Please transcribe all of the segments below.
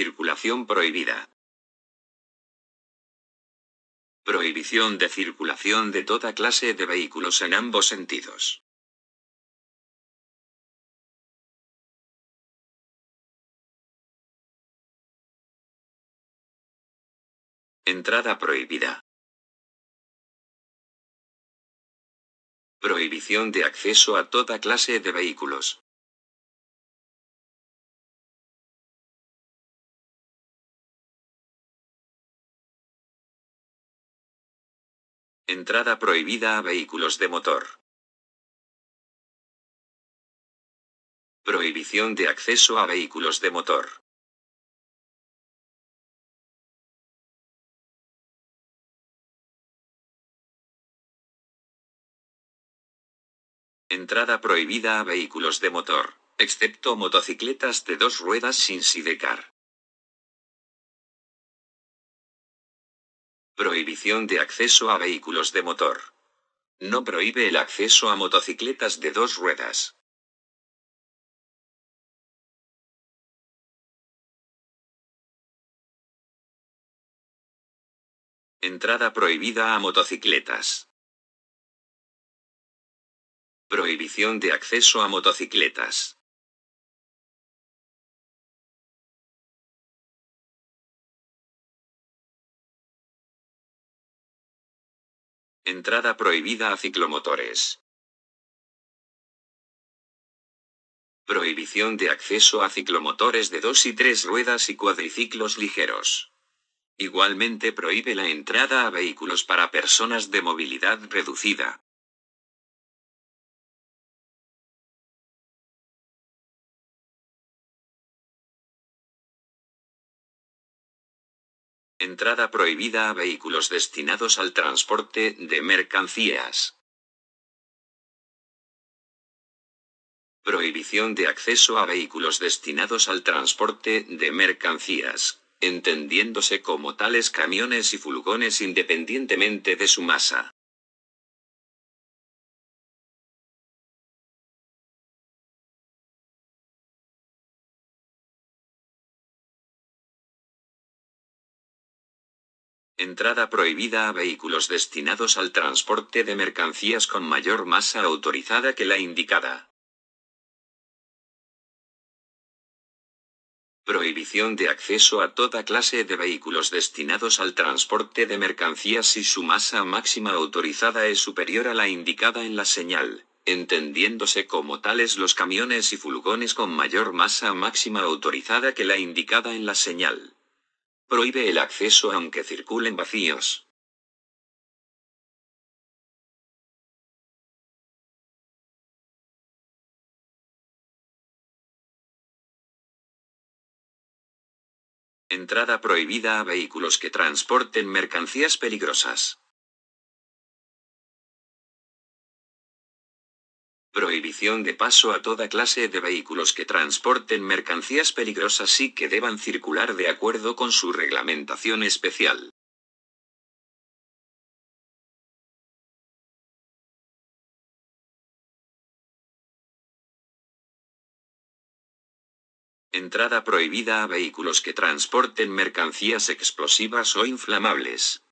Circulación prohibida. Prohibición de circulación de toda clase de vehículos en ambos sentidos. Entrada prohibida. Prohibición de acceso a toda clase de vehículos. Entrada prohibida a vehículos de motor. Prohibición de acceso a vehículos de motor. Entrada prohibida a vehículos de motor, excepto motocicletas de dos ruedas sin sidecar. Prohibición de acceso a vehículos de motor. No prohíbe el acceso a motocicletas de dos ruedas. Entrada prohibida a motocicletas. Prohibición de acceso a motocicletas. Entrada prohibida a ciclomotores. Prohibición de acceso a ciclomotores de dos y tres ruedas y cuadriciclos ligeros. Igualmente prohíbe la entrada a vehículos para personas de movilidad reducida, Entrada prohibida a vehículos destinados al transporte de mercancías. Prohibición de acceso a vehículos destinados al transporte de mercancías, entendiéndose como tales camiones y fulgones independientemente de su masa. Entrada prohibida a vehículos destinados al transporte de mercancías con mayor masa autorizada que la indicada. Prohibición de acceso a toda clase de vehículos destinados al transporte de mercancías si su masa máxima autorizada es superior a la indicada en la señal, entendiéndose como tales los camiones y fulgones con mayor masa máxima autorizada que la indicada en la señal prohíbe el acceso aunque circulen vacíos. Entrada prohibida a vehículos que transporten mercancías peligrosas. Prohibición de paso a toda clase de vehículos que transporten mercancías peligrosas y que deban circular de acuerdo con su reglamentación especial. Entrada prohibida a vehículos que transporten mercancías explosivas o inflamables.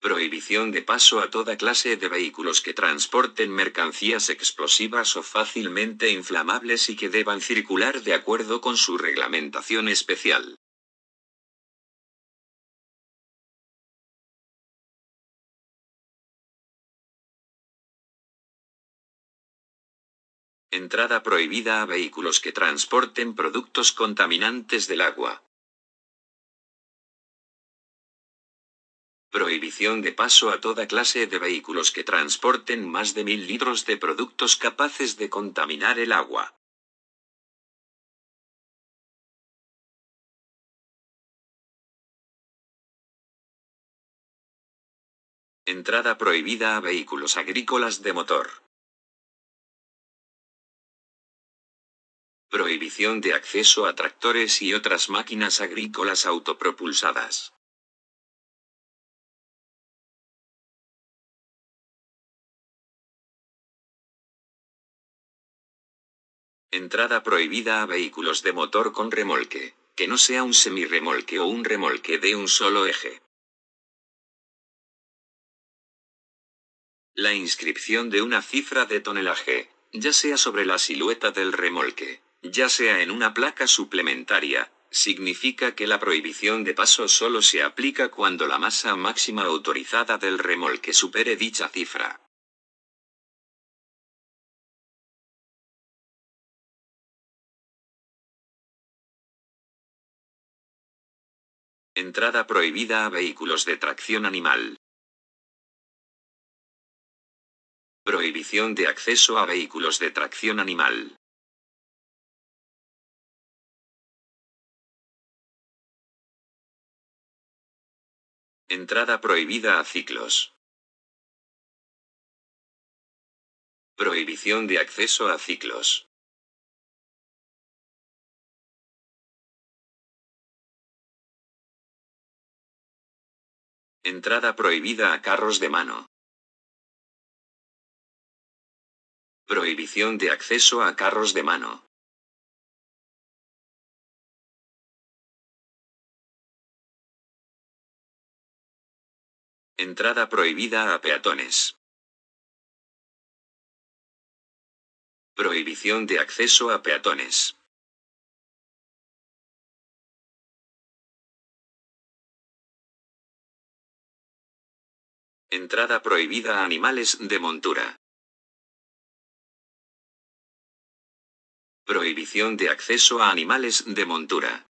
Prohibición de paso a toda clase de vehículos que transporten mercancías explosivas o fácilmente inflamables y que deban circular de acuerdo con su reglamentación especial. Entrada prohibida a vehículos que transporten productos contaminantes del agua. prohibición de paso a toda clase de vehículos que transporten más de mil litros de productos capaces de contaminar el agua. Entrada prohibida a vehículos agrícolas de motor. Prohibición de acceso a tractores y otras máquinas agrícolas autopropulsadas. Entrada prohibida a vehículos de motor con remolque, que no sea un semirremolque o un remolque de un solo eje. La inscripción de una cifra de tonelaje, ya sea sobre la silueta del remolque, ya sea en una placa suplementaria, significa que la prohibición de paso solo se aplica cuando la masa máxima autorizada del remolque supere dicha cifra. Entrada prohibida a vehículos de tracción animal. Prohibición de acceso a vehículos de tracción animal. Entrada prohibida a ciclos. Prohibición de acceso a ciclos. Entrada prohibida a carros de mano. Prohibición de acceso a carros de mano. Entrada prohibida a peatones. Prohibición de acceso a peatones. Entrada prohibida a animales de montura. Prohibición de acceso a animales de montura.